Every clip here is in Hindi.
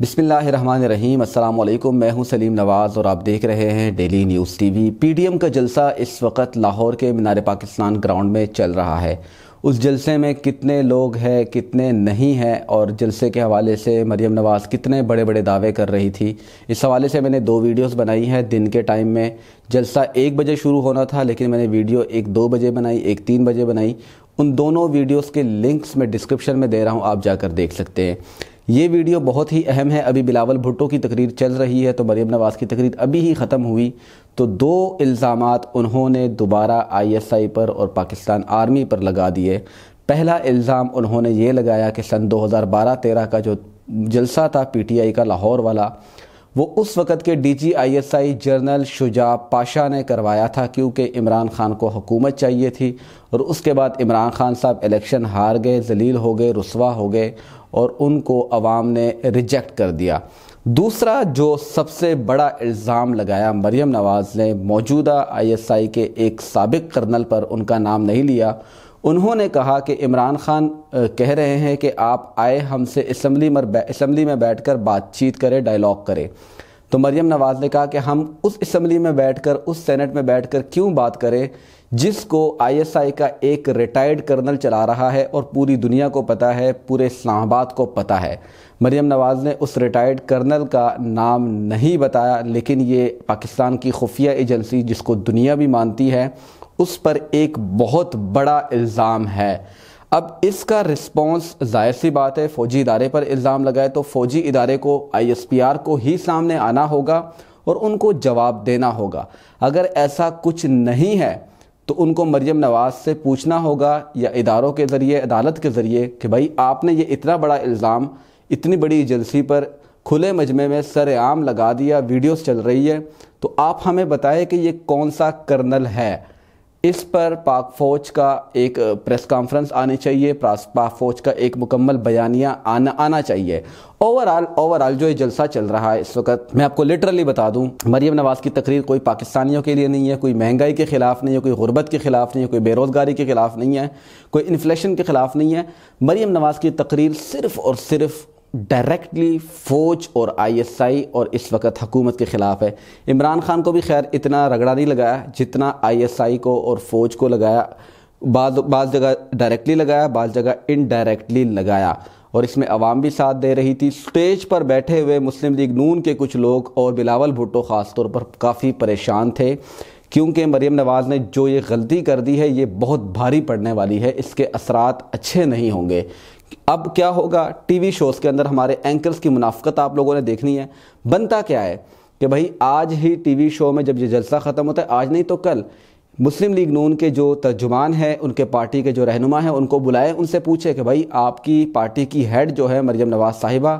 बिसमीम अल्लाम मैं हूं सलीम नवाज़ और आप देख रहे हैं डेली न्यूज़ टीवी पीडीएम का जलसा इस वक्त लाहौर के मीनार पाकिस्तान ग्राउंड में चल रहा है उस जलसे में कितने लोग हैं कितने नहीं हैं और जलसे के हवाले से मरीम नवाज़ कितने बड़े बड़े दावे कर रही थी इस हवाले से मैंने दो वीडियोस बनाई हैं दिन के टाइम में जलसा एक बजे शुरू होना था लेकिन मैंने वीडियो एक दो बजे बनाई एक तीन बजे बनाई उन दोनों वीडियोस के लिंक्स मैं डिस्क्रिप्शन में दे रहा हूं आप जाकर देख सकते हैं ये वीडियो बहुत ही अहम है अभी बिलावल भुट्टो की तकरीर चल रही है तो मरीम नवाज़ की तकरीर अभी ही ख़त्म हुई तो दो इल्ज़ाम उन्होंने दोबारा आईएसआई पर और पाकिस्तान आर्मी पर लगा दिए पहला इल्ज़ाम उन्होंने ये लगाया कि सन 2012-13 का जो जलसा था पीटीआई का लाहौर वाला वो उस वक़्त के D G I S I general Shuja Pasha ने करवाया था क्योंकि इमरान ख़ान को हुकूमत चाहिए थी और उसके बाद इमरान ख़ान साहब इलेक्शन हार गए जलील हो गए रसवा हो गए और उनको अवाम ने रिजेक्ट कर दिया दूसरा जो सबसे बड़ा इल्ज़ाम लगाया मरीम नवाज़ ने मौजूदा आईएसआई के एक सबक कर्नल पर उनका नाम नहीं लिया उन्होंने कहा कि इमरान खान कह रहे हैं कि आप आए हमसे इसम्बली मर इसम्बली में बैठ कर बातचीत करें डायलॉग करें तो मरियम नवाज़ ने कहा कि हम उस इसम्बली में बैठ कर उस सेनेट में बैठ कर क्यों बात करें जिसको आईएसआई का एक रिटायर्ड कर्नल चला रहा है और पूरी दुनिया को पता है पूरे इस्लामाबाद को पता है मरियम नवाज़ ने उस रिटायर्ड कर्नल का नाम नहीं बताया लेकिन ये पाकिस्तान की खुफिया एजेंसी जिसको दुनिया भी मानती है उस पर एक बहुत बड़ा इल्ज़ाम है अब इसका रिस्पांस जाहिर सी बात है फ़ौजी इदारे पर इल्ज़ाम लगाए तो फ़ौजी इदारे को आईएसपीआर को ही सामने आना होगा और उनको जवाब देना होगा अगर ऐसा कुछ नहीं है तो उनको मरियम नवाज़ से पूछना होगा या इदारों के ज़रिए अदालत के ज़रिए कि भाई आपने ये इतना बड़ा इल्ज़ाम इतनी बड़ी एजेंसी पर खुले मजमे में सरेआम लगा दिया वीडियोस चल रही है तो आप हमें बताएं कि ये कौन सा कर्नल है इस पर पाक फौज का एक प्रेस कॉन्फ्रेंस आनी चाहिए पाक फौज का एक मुकम्मल बयानिया आना आना चाहिए ओवरऑल ओवरऑल जो ये जलसा चल रहा है इस वक्त मैं आपको लिटरली बता दूं मरीम नवाज़ की तकरीर कोई पाकिस्तानियों के लिए नहीं है कोई महंगाई के ख़िलाफ़ नहीं है कोई गुर्बत के ख़िलाफ़ नहीं है कोई बेरोज़गारी के ख़िलाफ़ नहीं है कोई इन्फ्लेशन के ख़िलाफ़ नहीं है मरीम नवाज़ की तकरीर सिर्फ़ और सिर्फ डायरेक्टली फ़ौज और आईएसआई और इस वक्त हकूमत के ख़िलाफ़ है इमरान खान को भी खैर इतना रगड़ा नहीं लगाया जितना आईएसआई को और फ़ौज को लगाया बाद बाद जगह डायरेक्टली लगाया बाद जगह इनडायरेक्टली लगाया और इसमें आवाम भी साथ दे रही थी स्टेज पर बैठे हुए मुस्लिम लीग नून के कुछ लोग और बिलावल भुट्टो ख़ास तौर पर काफ़ी परेशान थे क्योंकि मरीम नवाज़ ने जो ये गलती कर दी है ये बहुत भारी पड़ने वाली है इसके असरात अच्छे नहीं होंगे अब क्या होगा टीवी शोज़ के अंदर हमारे एंकर्स की मुनाफ्त आप लोगों ने देखनी है बनता क्या है कि भाई आज ही टीवी शो में जब ये जलसा ख़त्म होता है आज नहीं तो कल मुस्लिम लीग नून के जो तर्जुमान हैं उनके पार्टी के जो रहनुमा हैं उनको बुलाएं उनसे पूछे कि भाई आपकी पार्टी की हेड जो है मरियम नवाज़ साहिबा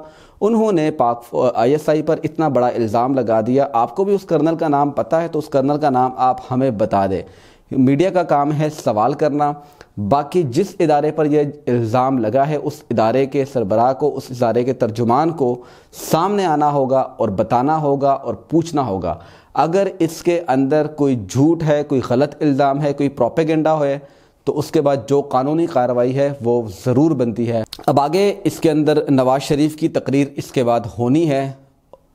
उन्होंने पाक आईएसआई पर इतना बड़ा इल्ज़ाम लगा दिया आपको भी उस कर्नल का नाम पता है तो उस कर्नल का नाम आप हमें बता दें मीडिया का काम है सवाल करना बाकी जिस इदारे पर यह इल्ज़ाम लगा है उस इदारे के सरबराह को उस इदारे के तर्जुमान को सामने आना होगा और बताना होगा और पूछना होगा अगर इसके अंदर कोई झूठ है कोई गलत इल्ज़ाम है कोई प्रोपेगेंडा है तो उसके बाद जो कानूनी कार्रवाई है वो ज़रूर बनती है अब आगे इसके अंदर नवाज़ शरीफ की तकरीर इसके बाद होनी है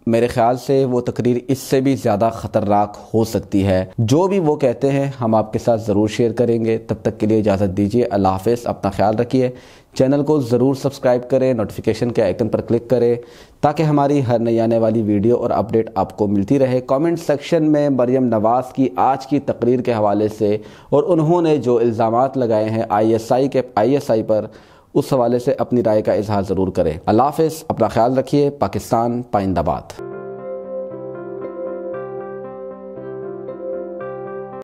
मेरे ख्याल से वो तकरीर इससे भी ज़्यादा ख़तरनाक हो सकती है जो भी वो कहते हैं हम आपके साथ ज़रूर शेयर करेंगे तब तक के लिए इजाज़त दीजिए अल्लाह हाफ़ अपना ख्याल रखिए चैनल को ज़रूर सब्सक्राइब करें नोटिफिकेशन के आइकन पर क्लिक करें ताकि हमारी हर नई आने वाली वीडियो और अपडेट आपको मिलती रहे कमेंट सेक्शन में मरियम नवाज़ की आज की तकरीर के हवाले से और उन्होंने जो इल्ज़ाम लगाए हैं आईएसआई के आईएसआई पर उस हवाले से अपनी राय का इजहार ज़रूर करें अल्लाह हाफ अपना ख्याल रखिए पाकिस्तान पाइंदाबाद